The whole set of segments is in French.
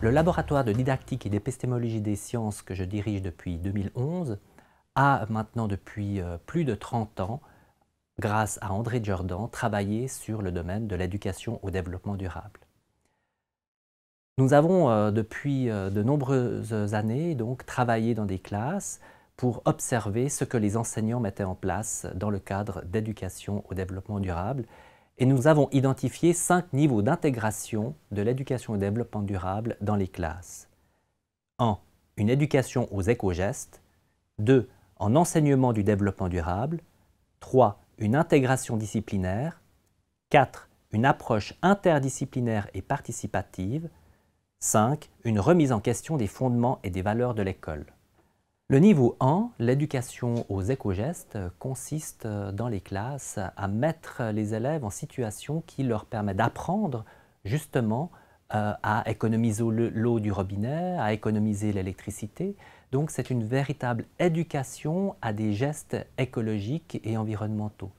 Le laboratoire de didactique et d'épistémologie des sciences que je dirige depuis 2011 a maintenant depuis euh, plus de 30 ans, grâce à André Jordan, travaillé sur le domaine de l'éducation au développement durable. Nous avons euh, depuis euh, de nombreuses années donc travaillé dans des classes pour observer ce que les enseignants mettaient en place dans le cadre d'éducation au développement durable et nous avons identifié cinq niveaux d'intégration de l'éducation au développement durable dans les classes. 1. Une éducation aux éco-gestes. 2. En enseignement du développement durable. 3. Une intégration disciplinaire. 4. Une approche interdisciplinaire et participative. 5. Une remise en question des fondements et des valeurs de l'école. Le niveau 1, l'éducation aux éco-gestes, euh, consiste euh, dans les classes à mettre euh, les élèves en situation qui leur permet d'apprendre justement à économiser l'eau du robinet, à économiser l'électricité. Donc c'est une véritable éducation à des gestes écologiques et environnementaux.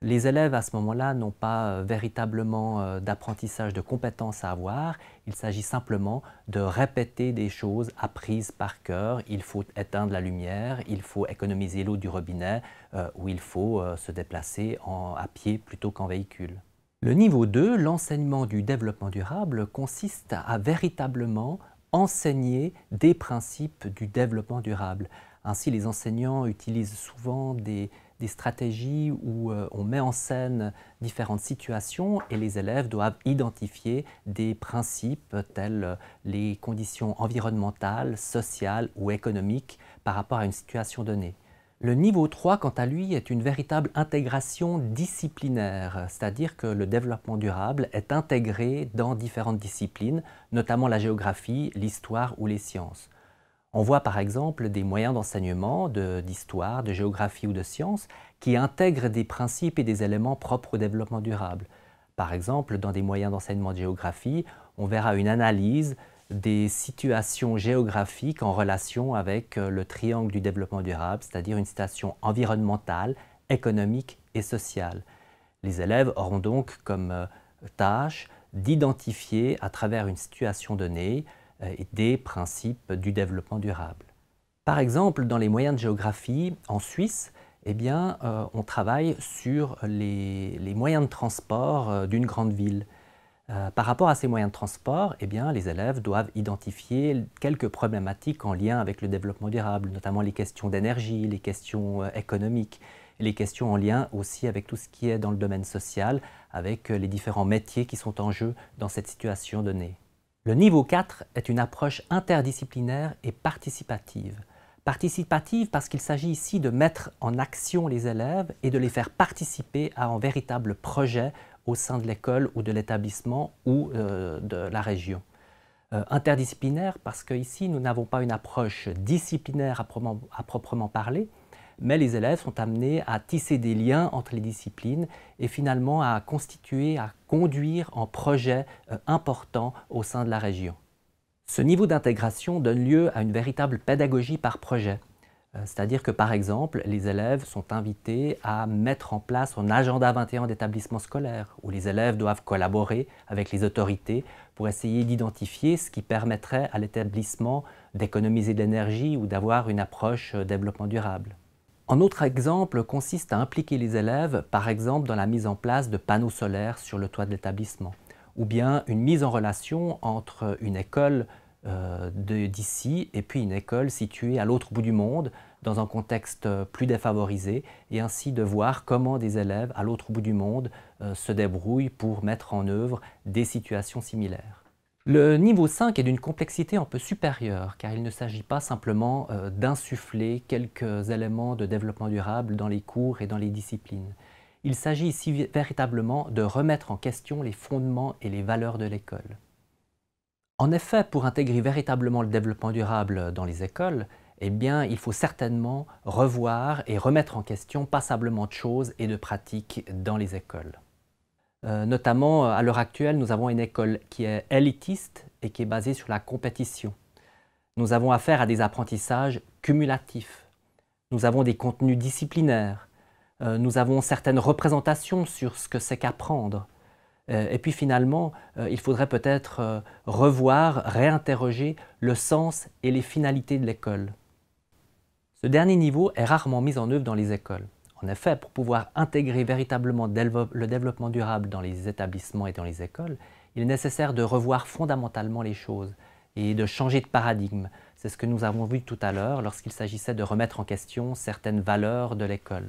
Les élèves à ce moment-là n'ont pas euh, véritablement euh, d'apprentissage de compétences à avoir, il s'agit simplement de répéter des choses apprises par cœur. Il faut éteindre la lumière, il faut économiser l'eau du robinet euh, ou il faut se déplacer à pied plutôt qu'en véhicule. Le niveau 2, l'enseignement du développement durable, consiste à véritablement enseigner des principes du développement durable, ainsi, les enseignants utilisent souvent des, stratégies où euh, on met en scène différentes situations et les élèves doivent identifier des principes tels euh, les conditions environnementales, sociales ou économiques par rapport à une situation donnée. Le niveau 3, quant à lui, est une véritable intégration disciplinaire, c'est-à-dire que le développement durable est intégré dans différentes disciplines, notamment la géographie, l'histoire ou les sciences. On voit par exemple des moyens d'enseignement d'histoire, de, géographie ou de sciences qui intègrent des principes et des éléments propres au développement durable. Par exemple, dans des moyens d'enseignement de géographie, on verra une analyse des situations géographiques en relation avec euh, le triangle du développement durable, c'est-à-dire une situation environnementale, économique et sociale. Les élèves auront donc comme euh, tâche d'identifier à travers une situation donnée euh, et des principes du développement durable. Par exemple, dans les moyens de géographie, en Suisse, eh bien, euh, on travaille sur les, moyens de transport euh, d'une grande ville. par rapport à ces moyens de transport, eh bien, les élèves doivent identifier quelques problématiques en lien avec le développement durable, notamment les questions d'énergie, les questions économiques, les questions en lien aussi avec tout ce qui est dans le domaine social, avec les différents métiers qui sont en jeu dans cette situation donnée. Le niveau 4 est une approche interdisciplinaire et participative. Participative parce qu'il s'agit ici de mettre en action les élèves et de les faire participer à un véritable projet au sein de l'école ou de l'établissement ou euh, de la région. Euh, interdisciplinaire parce qu'ici, nous n'avons pas une approche disciplinaire à proprement parler, mais les élèves sont amenés à tisser des liens entre les disciplines et finalement à constituer, à conduire en projets euh, important au sein de la région. Ce niveau d'intégration donne lieu à une véritable pédagogie par projet. Euh, c'est-à-dire que par exemple, les élèves sont invités à mettre en place un agenda 21 d'établissement scolaire, où les élèves doivent collaborer avec les autorités pour essayer d'identifier ce qui permettrait à l'établissement d'économiser de l'énergie ou d'avoir une approche euh, développement durable. Un autre exemple consiste à impliquer les élèves, par exemple dans la mise en place de panneaux solaires sur le toit de l'établissement, ou bien une mise en relation entre une école euh, d'ici et puis une école située à l'autre bout du monde, dans un contexte euh, plus défavorisé, et ainsi de voir comment des élèves à l'autre bout du monde euh, se débrouillent pour mettre en œuvre des situations similaires. Le niveau 5 est d'une complexité un peu supérieure, car il ne s'agit pas simplement euh, d'insuffler quelques éléments de développement durable dans les cours et dans les disciplines. Il s'agit ici véritablement de remettre en question les fondements et les valeurs de l'école. En effet, pour intégrer véritablement le développement durable dans les écoles, eh bien, il faut certainement revoir et remettre en question passablement de choses et de pratiques dans les écoles. Euh, notamment, euh, à l'heure actuelle, nous avons une école qui est élitiste et qui est basée sur la compétition. Nous avons affaire à des apprentissages cumulatifs. Nous avons des contenus disciplinaires. Euh, nous avons certaines représentations sur ce que c'est qu'apprendre. et puis finalement, il faudrait peut-être revoir, réinterroger le sens et les finalités de l'école. Ce dernier niveau est rarement mis en œuvre dans les écoles. En effet, pour pouvoir intégrer véritablement le développement durable dans les établissements et dans les écoles, il est nécessaire de revoir fondamentalement les choses et de changer de paradigme. C'est ce que nous avons vu tout à l'heure lorsqu'il s'agissait de remettre en question certaines valeurs de l'école.